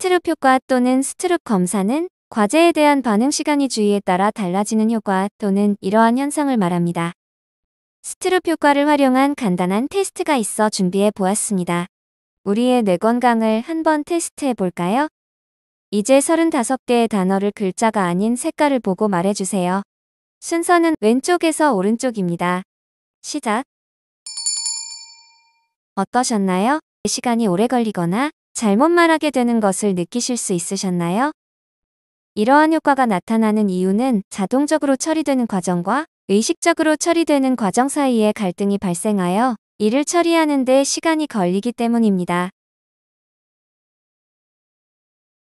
스트룹 효과 또는 스트룹 검사는 과제에 대한 반응 시간이 주의에 따라 달라지는 효과 또는 이러한 현상을 말합니다. 스트룹 효과를 활용한 간단한 테스트가 있어 준비해 보았습니다. 우리의 뇌 건강을 한번 테스트해 볼까요? 이제 35개의 단어를 글자가 아닌 색깔을 보고 말해주세요. 순서는 왼쪽에서 오른쪽입니다. 시작. 어떠셨나요? 시간이 오래 걸리거나 잘못 말하게 되는 것을 느끼실 수 있으셨나요? 이러한 효과가 나타나는 이유는 자동적으로 처리되는 과정과 의식적으로 처리되는 과정 사이에 갈등이 발생하여 이를 처리하는 데 시간이 걸리기 때문입니다.